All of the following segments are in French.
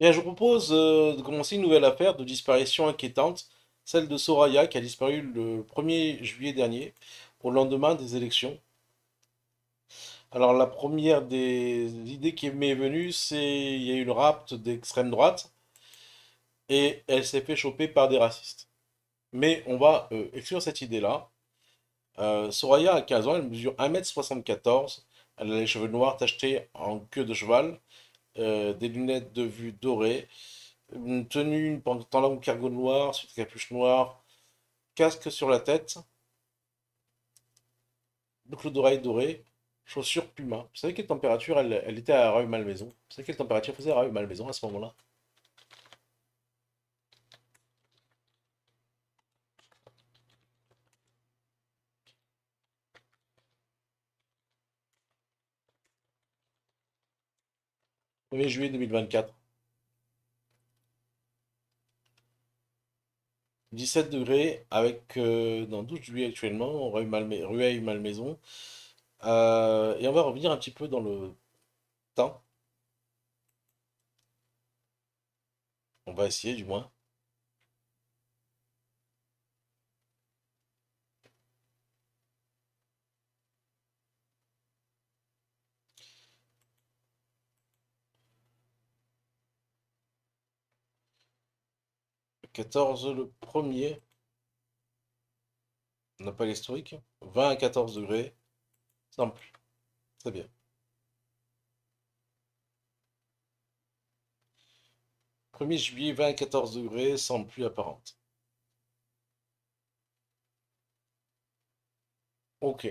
Bien, je vous propose euh, de commencer une nouvelle affaire de disparition inquiétante, celle de Soraya qui a disparu le 1er juillet dernier, pour au lendemain des élections. Alors la première des idées qui m'est venue, c'est qu'il y a eu le rapt d'extrême droite et elle s'est fait choper par des racistes. Mais on va écrire euh, exclure cette idée-là. Euh, Soraya a 15 ans, elle mesure 1m74, elle a les cheveux noirs tachetés en queue de cheval, euh, des lunettes de vue dorées, une tenue, une pantalon cargo noir suite capuche noire, casque sur la tête, boucle d'oreille dorée, chaussures Puma. Vous savez quelle température elle, était à Rue Malmaison Vous savez quelle température faisait à Rue Malmaison à ce moment-là 1er juillet 2024. 17 degrés avec euh, dans 12 juillet actuellement, Rueil Malmaison. Euh, et on va revenir un petit peu dans le temps. On va essayer du moins. 14 le 1er. On n'a pas l'historique. 20 à 14 degrés. Simple. Très bien. 1 er juillet, 20 à 14 degrés, sans plus apparente. Ok.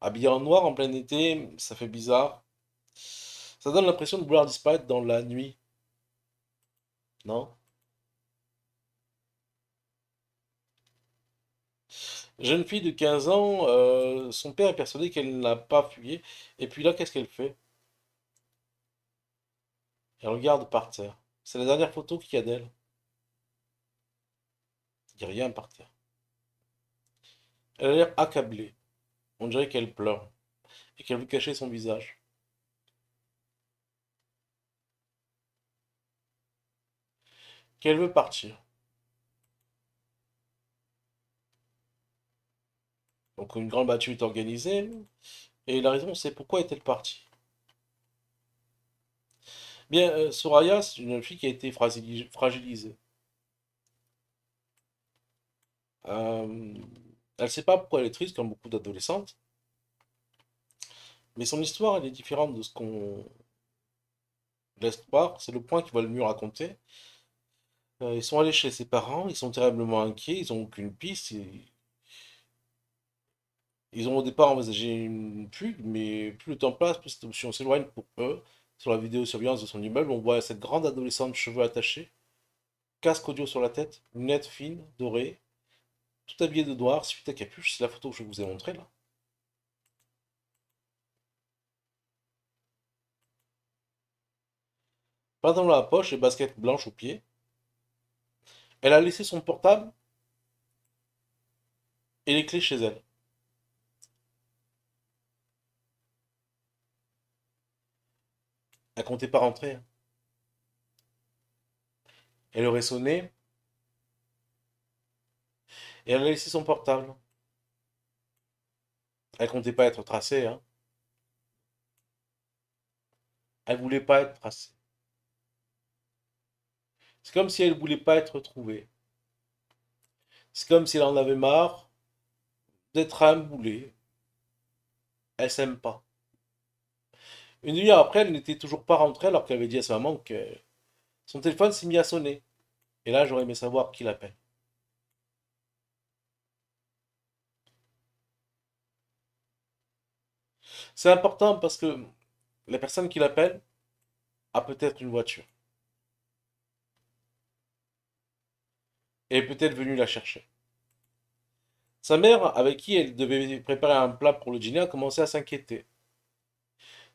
Habillé en noir en plein été, ça fait bizarre. Ça donne l'impression de vouloir disparaître dans la nuit. Non Jeune fille de 15 ans, euh, son père est persuadé qu'elle n'a pas fuyé. Et puis là, qu'est-ce qu'elle fait Elle regarde par terre. C'est la dernière photo qu'il y a d'elle. Il n'y a rien par terre. Elle a l'air accablée. On dirait qu'elle pleure et qu'elle veut cacher son visage. Qu'elle veut partir. Donc une grande battue est organisée. Et la raison, c'est pourquoi est-elle partie Bien, euh, Soraya, c'est une fille qui a été fragilisée. Euh, elle ne sait pas pourquoi elle est triste, comme beaucoup d'adolescentes. Mais son histoire, elle est différente de ce qu'on laisse croire. C'est le point qui va le mieux raconter. Euh, ils sont allés chez ses parents, ils sont terriblement inquiets, ils n'ont aucune piste. Et ils ont au départ envisagé une pub, mais plus le temps passe, plus cette option s'éloigne pour eux. Sur la vidéo surveillance de son immeuble, on voit cette grande adolescente, cheveux attachés, casque audio sur la tête, lunettes fines, dorées, tout habillée de noir, suite à capuche. C'est la photo que je vous ai montrée là. Pas dans la poche et baskets blanches aux pieds. Elle a laissé son portable et les clés chez elle. Elle comptait pas rentrer. Elle aurait sonné. Et elle a laissé son portable. Elle comptait pas être tracée. Hein. Elle voulait pas être tracée. C'est comme si elle voulait pas être trouvée. C'est comme si elle en avait marre d'être à un boulet. Elle s'aime pas. Une demi-heure après, elle n'était toujours pas rentrée alors qu'elle avait dit à sa maman que son téléphone s'est mis à sonner. Et là, j'aurais aimé savoir qui l'appelle. C'est important parce que la personne qui l'appelle a peut-être une voiture. Et est peut-être venue la chercher. Sa mère, avec qui elle devait préparer un plat pour le dîner, a commencé à s'inquiéter.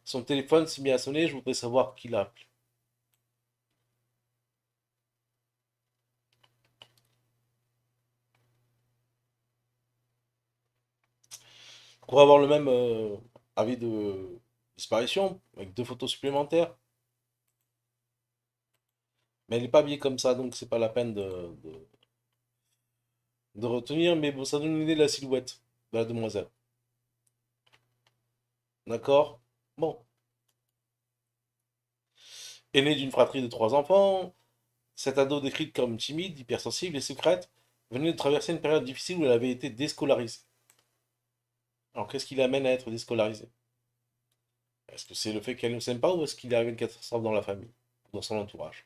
Son téléphone s'est mis à sonner, je voudrais savoir qui l'a appelé. Pour avoir le même euh, avis de disparition, avec deux photos supplémentaires. Mais elle n'est pas habillée comme ça, donc c'est pas la peine de, de, de, retenir. Mais bon, ça donne une idée de la silhouette de la demoiselle. D'accord Bon. Aînée d'une fratrie de trois enfants, cette ado décrite comme timide, hypersensible et secrète venait de traverser une période difficile où elle avait été déscolarisée. Alors qu'est-ce qui l'amène à être déscolarisée Est-ce que c'est le fait qu'elle ne s'aime pas ou est-ce qu'il y a une catastrophe dans la famille, dans son entourage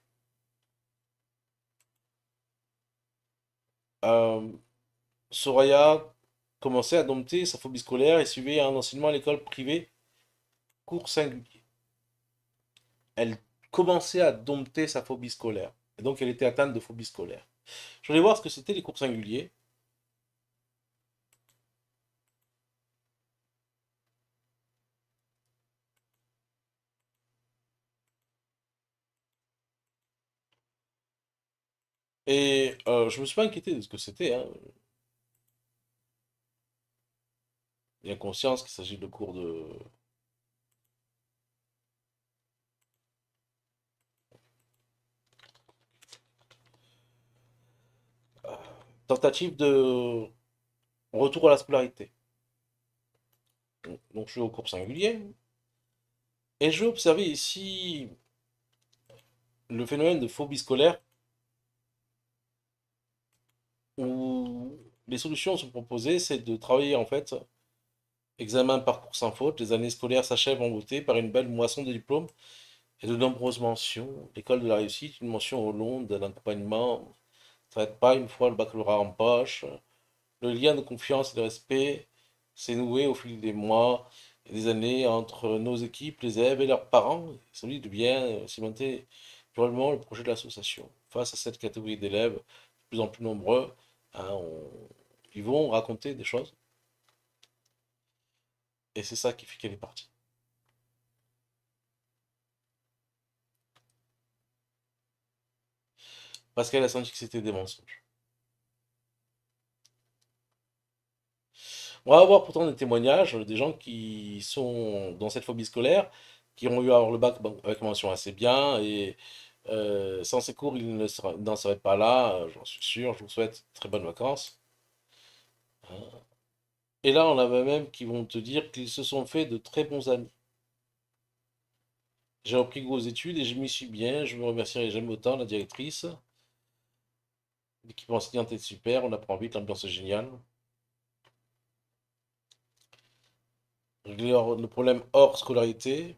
euh, Soraya commençait à dompter sa phobie scolaire et suivait un enseignement à l'école privée Cours singulier. Elle commençait à dompter sa phobie scolaire. Et donc, elle était atteinte de phobie scolaire. Je voulais voir ce que c'était les cours singuliers. Et je euh, je me suis pas inquiété de ce que c'était. Hein. Bien conscience qu'il s'agit de cours de tentative de retour à la scolarité. Donc je suis au cours singulier. Et je vais observer ici le phénomène de phobie scolaire où les solutions sont proposées, c'est de travailler en fait examen par cours sans faute. Les années scolaires s'achèvent en beauté par une belle moisson de diplômes et de nombreuses mentions. L'école de la réussite, une mention au long de l'accompagnement pas une fois le baccalauréat en poche. Le lien de confiance et de respect s'est noué au fil des mois et des années entre nos équipes, les élèves et leurs parents, celui de bien euh, cimenter durablement le projet de l'association. Face à cette catégorie d'élèves de plus en plus nombreux, hein, ils vont raconter des choses. Et c'est ça qui fait qu'elle est partie. parce qu'elle a senti que c'était des mensonges. On va avoir pourtant des témoignages des gens qui sont dans cette phobie scolaire, qui ont eu à avoir le bac avec mention assez bien, et euh, sans ces cours, ils n'en seraient, pas là, euh, j'en suis sûr. Je vous souhaite très bonnes vacances. Et là, on a même qui vont te dire qu'ils se sont fait de très bons amis. J'ai repris gros études et je m'y suis bien. Je me remercierai jamais autant la directrice. L'équipe enseignante est super, on apprend vite, l'ambiance est géniale. Régler nos problèmes hors scolarité.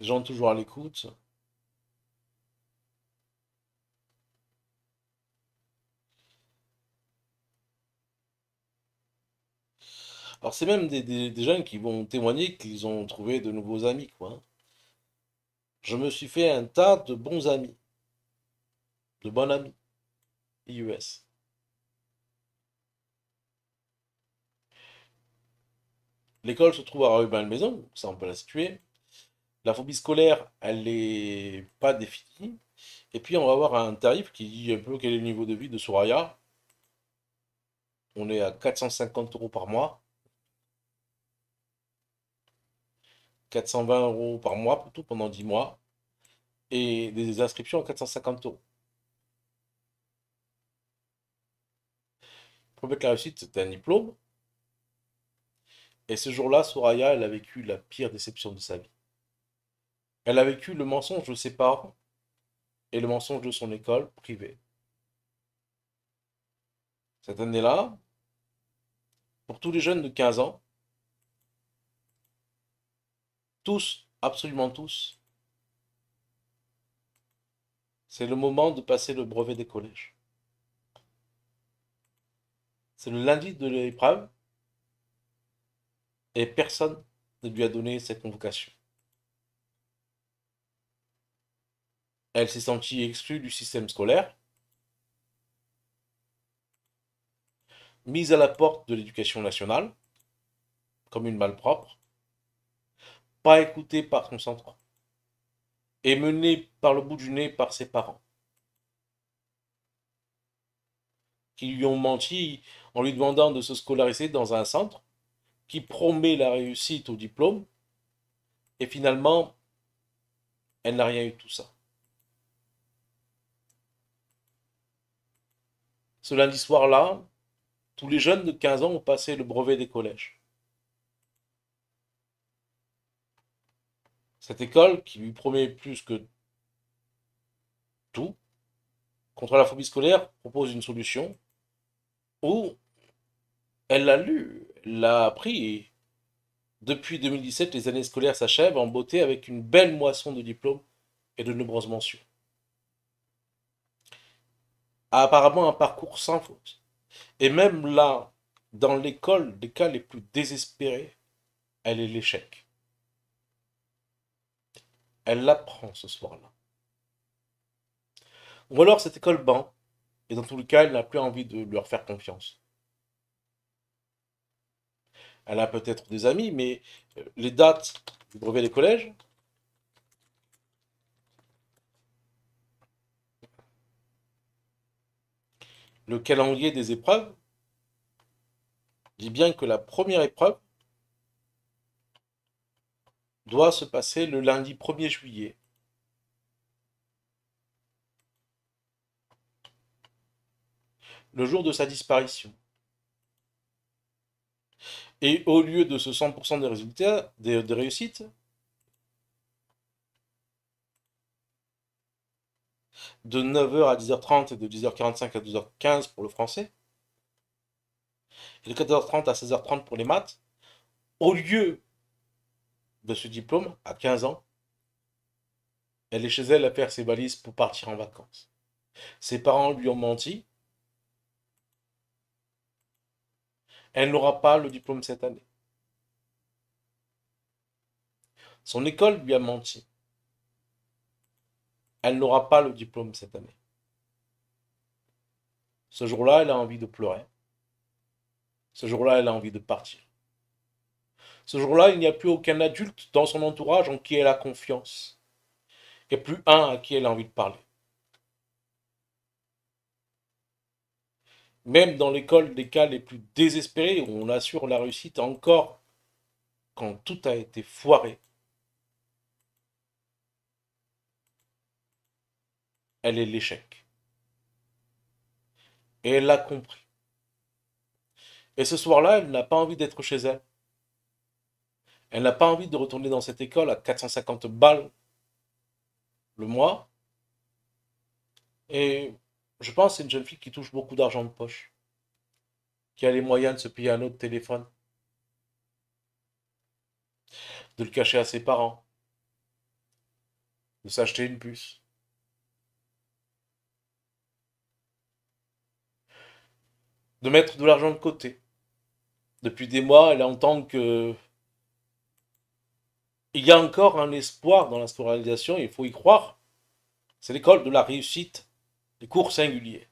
Les gens toujours à l'écoute. Alors c'est même des, des, jeunes qui vont témoigner qu'ils ont trouvé de nouveaux amis, quoi. Hein je me suis fait un tas de bons amis, de bons amis, IUS. L'école se trouve à Ruben Maison, ça on peut la situer. La phobie scolaire, elle n'est pas définie. Et puis on va avoir un tarif qui dit un peu quel est le niveau de vie de Soraya. On est à 450 euros par mois. 420 euros par mois plutôt pendant 10 mois et des inscriptions à 450 euros. Pour mettre la réussite, c'était un diplôme. Et ce jour-là, Soraya, elle a vécu la pire déception de sa vie. Elle a vécu le mensonge de ses parents et le mensonge de son école privée. Cette année-là, pour tous les jeunes de 15 ans, tous, absolument tous, c'est le moment de passer le brevet des collèges. C'est le lundi de l'épreuve et personne ne lui a donné cette convocation. Elle s'est sentie exclue du système scolaire, mise à la porte de l'éducation nationale, comme une malpropre, pas écoutée par son centre et menée par le bout du nez par ses parents, qui lui ont menti en lui demandant de se scolariser dans un centre qui promet la réussite au diplôme, et finalement, elle n'a rien eu de tout ça. Ce lundi soir-là, tous les jeunes de 15 ans ont passé le brevet des collèges. Cette école, qui lui promet plus que tout, contre la phobie scolaire, propose une solution où elle l'a lu, l'a appris. Depuis 2017, les années scolaires s'achèvent en beauté avec une belle moisson de diplômes et de nombreuses mentions. A apparemment un parcours sans faute. Et même là, dans l'école des cas les plus désespérés, elle est l'échec. Elle l'apprend ce soir-là. Ou alors cette école ban. et dans tous les cas, elle n'a plus envie de leur faire confiance. Elle a peut-être des amis, mais euh, les dates du brevet des collèges, le calendrier des épreuves dit bien que la première épreuve doit se passer le lundi 1er juillet. Le jour de sa disparition. Et au lieu de ce 100% des résultats, des, réussites, de 9h à 10h30 et de 10h45 à 12h15 pour le français, et de 14h30 à 16h30 pour les maths, au lieu de ce diplôme à 15 ans, elle est chez elle à faire ses valises pour partir en vacances. Ses parents lui ont menti. Elle n'aura pas le diplôme cette année. Son école lui a menti. Elle n'aura pas le diplôme cette année. Ce jour-là, elle a envie de pleurer. Ce jour-là, elle a envie de partir. Ce jour-là, il n'y a plus aucun adulte dans son entourage en qui elle a confiance, et plus un à qui elle a envie de parler. Même dans l'école des cas les plus désespérés, où on assure la réussite encore quand tout a été foiré, elle est l'échec. Et elle l'a compris. Et ce soir-là, elle n'a pas envie d'être chez elle. Elle n'a pas envie de retourner dans cette école à 450 balles le mois. Et je pense que c'est une jeune fille qui touche beaucoup d'argent de poche, qui a les moyens de se payer un autre téléphone, de le cacher à ses parents, de s'acheter une puce. de mettre de l'argent de côté. Depuis des mois, elle entend que il y a encore un espoir dans la scolarisation, il faut y croire. C'est l'école de la réussite, des cours singuliers.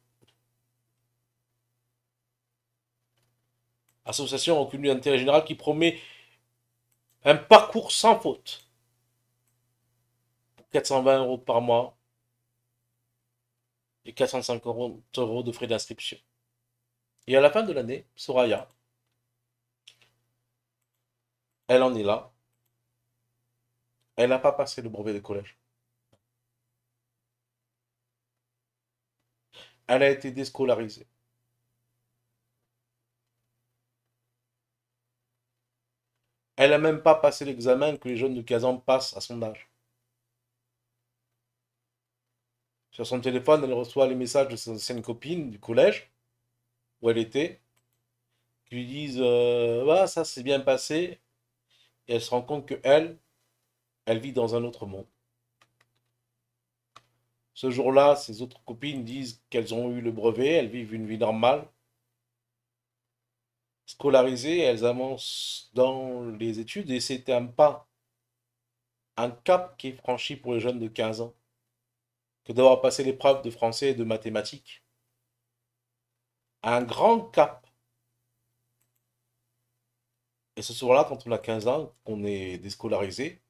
Association au d'intérêt général qui promet un parcours sans faute. 420 euros par mois et 450 euros de frais d'inscription. Et à la fin de l'année, Soraya, elle en est là, elle n'a pas passé le brevet de collège. Elle a été déscolarisée. Elle n'a même pas passé l'examen que les jeunes de 15 ans passent à son âge. Sur son téléphone, elle reçoit les messages de ses anciennes copines du collège où elle était, qui lui disent euh, ah, ça s'est bien passé. Et elle se rend compte que elle, elle vit dans un autre monde. Ce jour-là, ses autres copines disent qu'elles ont eu le brevet, elles vivent une vie normale. Scolarisées, elles avancent dans les études et c'est un pas, un cap qui est franchi pour les jeunes de 15 ans, que d'avoir passé l'épreuve de français et de mathématiques. Un grand cap. Et ce soir-là, quand on a 15 ans, qu'on est déscolarisé,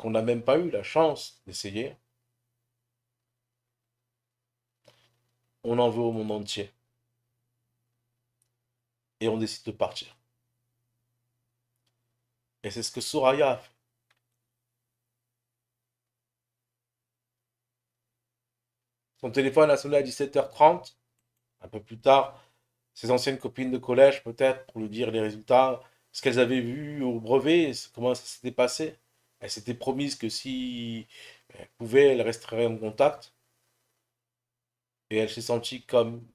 qu'on n'a même pas eu la chance d'essayer, on en veut au monde entier. Et on décide de partir. Et c'est ce que Soraya a fait. Son téléphone a sonné à 17h30. Un peu plus tard, ses anciennes copines de collège, peut-être, pour lui dire les résultats, ce qu'elles avaient vu au brevet, comment ça s'était passé. Elle s'était promise que si ben, elle pouvait, elle resterait en contact. Et elle s'est sentie comme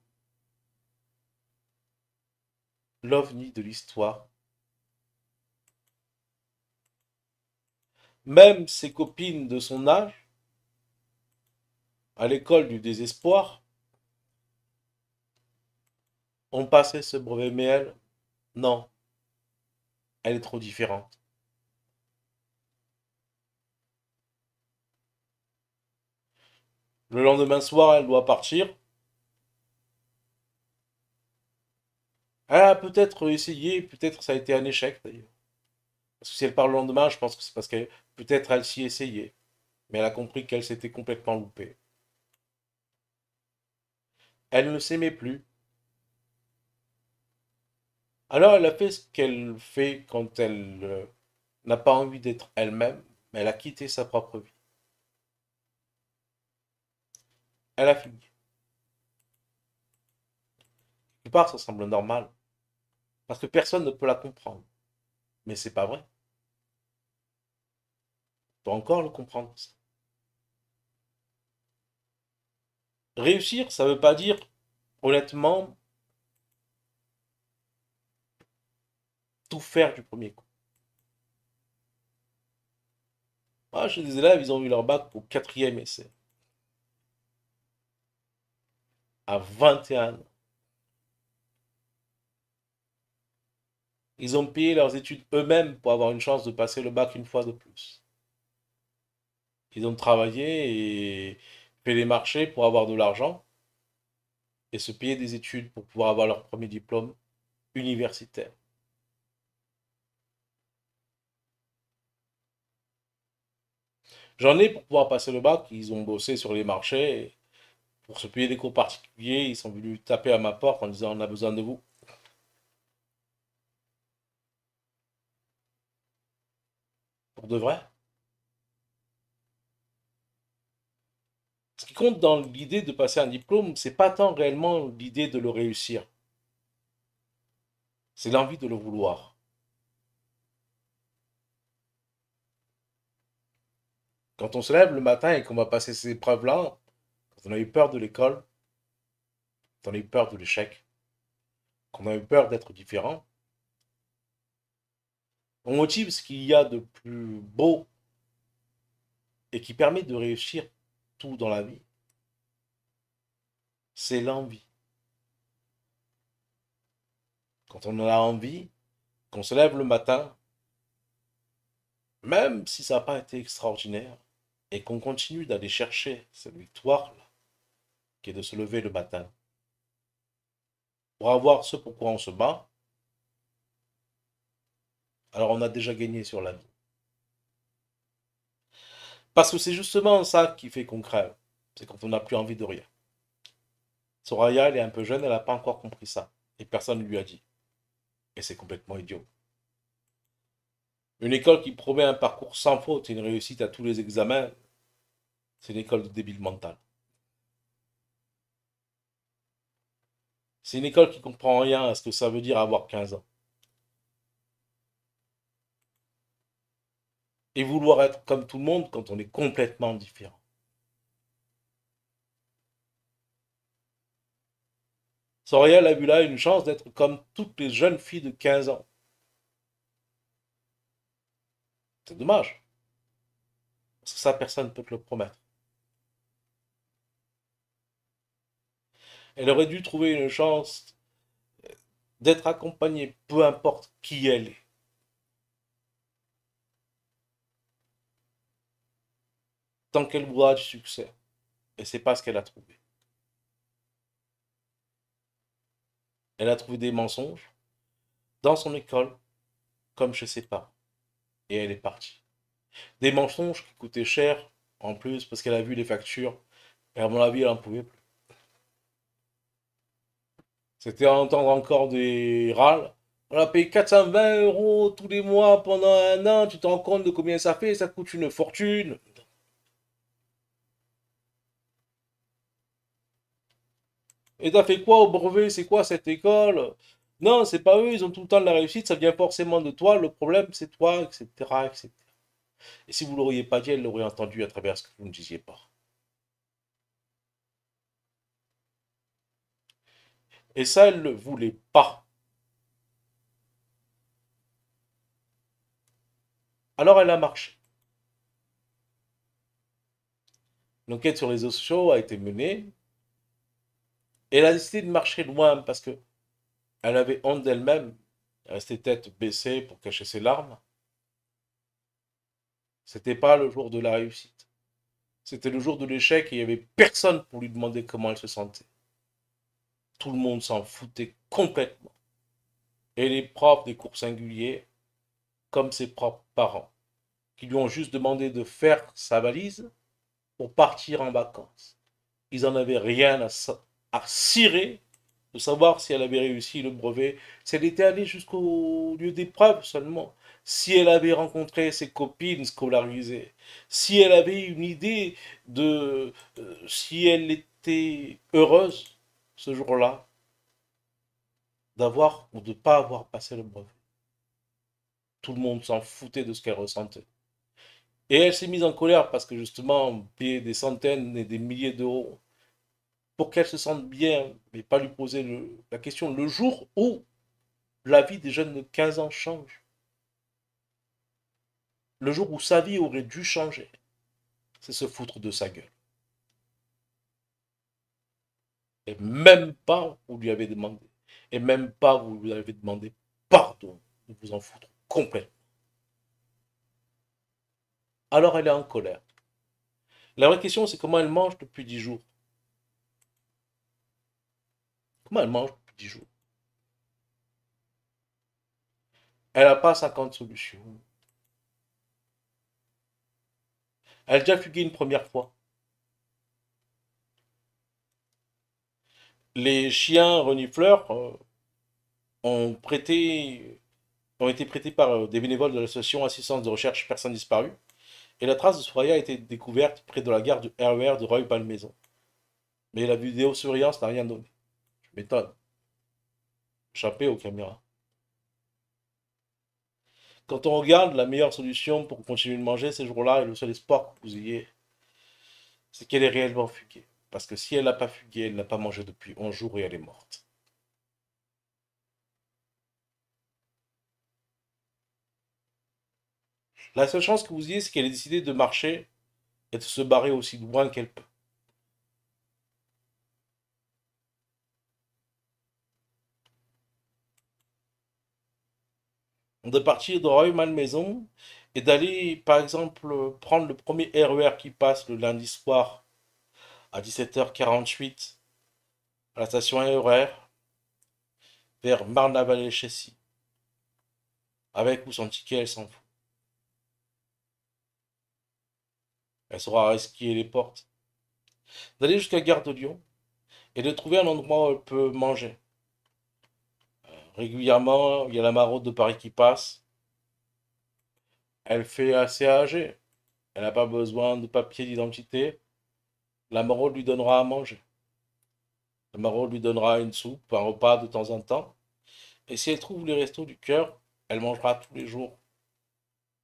l'ovni de l'histoire. Même ses copines de son âge, à l'école du désespoir, ont passé ce brevet, mais elle, non, elle est trop différente. Le lendemain soir, elle doit partir. Elle a peut-être essayé, peut-être ça a été un échec d'ailleurs. Parce que si elle part le lendemain, je pense que c'est parce que peut-être elle s'y essayait. Mais elle a compris qu'elle s'était complètement loupée. Elle ne s'aimait plus. Alors elle a fait ce qu'elle fait quand elle euh, n'a pas envie d'être elle-même, mais elle a quitté sa propre vie. Elle a fini. Quelque part, ça semble normal. Parce que personne ne peut la comprendre. Mais c'est pas vrai. On encore le comprendre. Ça. Réussir, ça ne veut pas dire, honnêtement, tout faire du premier coup. Moi, ah, chez des élèves, ils ont eu leur bac au quatrième essai. à 21 ans. Ils ont payé leurs études eux-mêmes pour avoir une chance de passer le bac une fois de plus. Ils ont travaillé et fait les marchés pour avoir de l'argent et se payer des études pour pouvoir avoir leur premier diplôme universitaire. J'en ai pour pouvoir passer le bac, ils ont bossé sur les marchés pour se payer des cours particuliers, ils sont venus taper à ma porte en disant on a besoin de vous. Pour de vrai Ce qui compte dans l'idée de passer un diplôme, c'est pas tant réellement l'idée de le réussir. C'est l'envie de le vouloir. Quand on se lève le matin et qu'on va passer ces épreuves-là, on a eu peur de l'école, on a eu peur de l'échec, qu'on a eu peur d'être différent. On motive ce qu'il y a de plus beau et qui permet de réussir tout dans la vie. C'est l'envie. Quand on a envie, qu'on se lève le matin, même si ça n'a pas été extraordinaire, et qu'on continue d'aller chercher cette victoire-là, et de se lever le matin. Pour avoir ce pour quoi on se bat, alors on a déjà gagné sur la vie. Parce que c'est justement ça qui fait qu'on crève. C'est quand on n'a plus envie de rien. Soraya, elle est un peu jeune, elle n'a pas encore compris ça. Et personne ne lui a dit. Et c'est complètement idiot. Une école qui promet un parcours sans faute et une réussite à tous les examens, c'est une école de débile mental. C'est une école qui comprend rien à ce que ça veut dire avoir 15 ans. Et vouloir être comme tout le monde quand on est complètement différent. Soriel a vu là une chance d'être comme toutes les jeunes filles de 15 ans. C'est dommage. Parce que ça, personne ne peut te le promettre. Elle aurait dû trouver une chance d'être accompagnée, peu importe qui elle est. Tant qu'elle voudra du succès. Et c'est pas ce qu'elle a trouvé. Elle a trouvé des mensonges dans son école, comme chez ses parents. Et elle est partie. Des mensonges qui coûtaient cher en plus parce qu'elle a vu les factures. Et à mon avis, elle n'en pouvait plus. C'était à entendre encore des râles. On a payé 420 euros tous les mois pendant un an, tu te rends compte de combien ça fait, ça coûte une fortune. Et t'as fait quoi au brevet C'est quoi cette école Non, c'est pas eux, ils ont tout le temps de la réussite, ça vient forcément de toi, le problème c'est toi, etc., etc. Et si vous l'auriez pas dit, elle l'aurait entendu à travers ce que vous ne disiez pas. Et ça, elle ne voulait pas. Alors elle a marché. L'enquête sur les réseaux sociaux a été menée. Et elle a décidé de marcher loin parce que elle avait honte d'elle-même. Elle restait tête baissée pour cacher ses larmes. C'était pas le jour de la réussite. C'était le jour de l'échec et il n'y avait personne pour lui demander comment elle se sentait tout le monde s'en foutait complètement. Et les profs des cours singuliers, comme ses propres parents, qui lui ont juste demandé de faire sa valise pour partir en vacances. Ils n'en avaient rien à, cirer de savoir si elle avait réussi le brevet, si elle était allée jusqu'au lieu d'épreuve seulement, si elle avait rencontré ses copines scolarisées, si elle avait une idée de euh, si elle était heureuse ce jour-là d'avoir ou de ne pas avoir passé le brevet. Tout le monde s'en foutait de ce qu'elle ressentait. Et elle s'est mise en colère parce que justement, payer des centaines et des milliers d'euros pour qu'elle se sente bien, mais pas lui poser la question le jour où la vie des jeunes de 15 ans change. Le jour où sa vie aurait dû changer, c'est se foutre de sa gueule. Et même pas vous lui avez demandé. Et même pas vous lui avez demandé pardon. de vous en foutre complètement. Alors elle est en colère. La vraie question, c'est comment elle mange depuis 10 jours. Comment elle mange depuis 10 jours Elle n'a pas 50 solutions. Elle a déjà fugué une première fois. les chiens renifleurs euh, ont prêté ont été prêtés par euh, des bénévoles de l'association Assistance de recherche Personnes disparues, et la trace de Soraya a été découverte près de la gare du RER e de roy palmaison Mais la vidéo surveillance n'a rien donné. Je m'étonne. échappé aux caméras. Quand on regarde, la meilleure solution pour continuer de manger ces jours-là et le seul espoir que vous ayez, c'est qu'elle est réellement fuguée. Parce que si elle n'a pas fugué, elle n'a pas mangé depuis 11 jours et elle est morte. La seule chance que vous ayez, c'est qu'elle ait décidé de marcher et de se barrer aussi loin qu'elle peut. de partir de Royal Maison et d'aller, par exemple, prendre le premier RER e qui passe le lundi soir à 17h48 à la station horaire vers Marne-la-Vallée Chessy. Avec ou sans ticket, elle s'en fout. Elle saura esquier les portes. D'aller jusqu'à Gare de Lyon et de trouver un endroit où elle peut manger. Euh, régulièrement, il y a la maraude de Paris qui passe. Elle fait assez âgée. Elle n'a pas besoin de papier d'identité. La maraude lui donnera à manger. La maraude lui donnera une soupe, un repas de temps en temps. Et si elle trouve les restos du cœur, elle mangera tous les jours.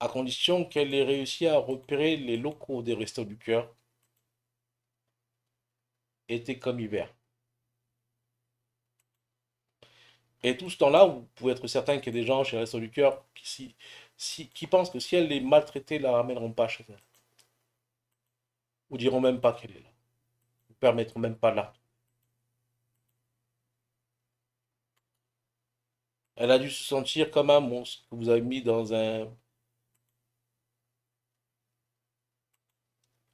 À condition qu'elle ait réussi à repérer les locaux des restos du cœur. Été comme hiver. Et tout ce temps-là, vous pouvez être certain qu'il y a des gens chez les Restos du Cœur qui, pensent que si elle les maltraitée, la ramèneront pas chez elle. Ou diront même pas qu'elle est là permettront même pas là Elle a dû se sentir comme un monstre que vous avez mis dans un,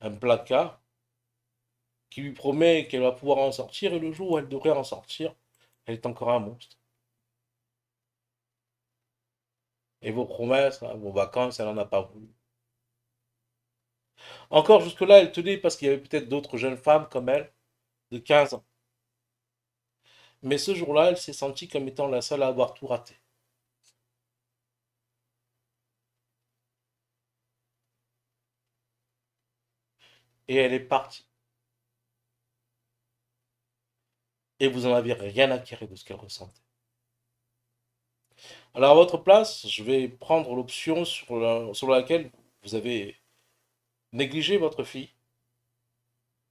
un placard qui lui promet qu'elle va pouvoir en sortir et le jour où elle devrait en sortir, elle est encore un monstre. Et vos promesses, hein, vos vacances, elle n'en a pas voulu. Encore jusque-là, elle tenait parce qu'il y avait peut-être d'autres jeunes femmes comme elle, de 15 ans. Mais ce jour-là, elle s'est sentie comme étant la seule à avoir tout raté. Et elle est partie. Et vous n'en avez rien acquéré de ce qu'elle ressentait. Alors à votre place, je vais prendre l'option sur, sur laquelle vous avez négliger votre fille.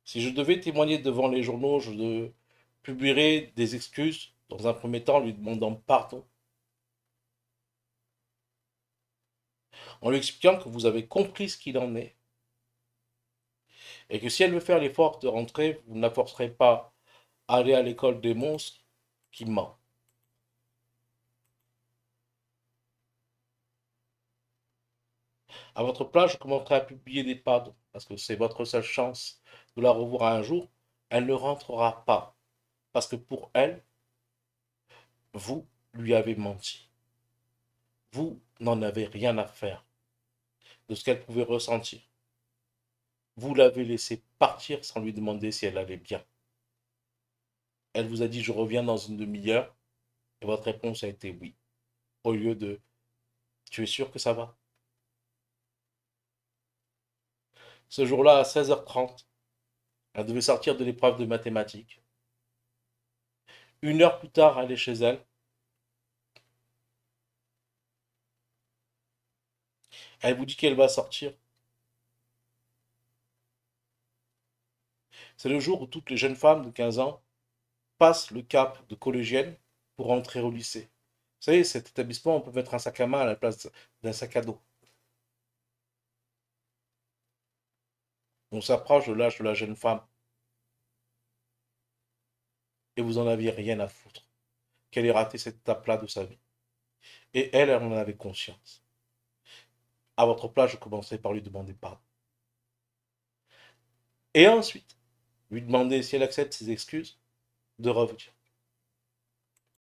Si je devais témoigner devant les journaux, je publierais des excuses, dans un premier temps lui demandant pardon. En lui expliquant que vous avez compris ce qu'il en est. Et que si elle veut faire l'effort de rentrer, vous ne la forcerez pas à aller à l'école des monstres qui mentent. À votre place, je commencerai à publier des pardons, parce que c'est votre seule chance de la revoir un jour. Elle ne rentrera pas, parce que pour elle, vous lui avez menti. Vous n'en avez rien à faire de ce qu'elle pouvait ressentir. Vous l'avez laissée partir sans lui demander si elle allait bien. Elle vous a dit je reviens dans une demi-heure et votre réponse a été oui. Au lieu de tu es sûr que ça va Ce jour-là, à 16h30, elle devait sortir de l'épreuve de mathématiques. Une heure plus tard, elle est chez elle. Elle vous dit qu'elle va sortir. C'est le jour où toutes les jeunes femmes de 15 ans passent le cap de collégienne pour entrer au lycée. Vous savez, cet établissement, on peut mettre un sac à main à la place d'un sac à dos. On s'approche de l'âge de la jeune femme. Et vous en aviez rien à foutre. Qu'elle ait raté cette étape-là de sa vie. Et elle, elle en avait conscience. À votre place, je commençais par lui demander pardon. Et ensuite, lui demander si elle accepte ses excuses, de revenir.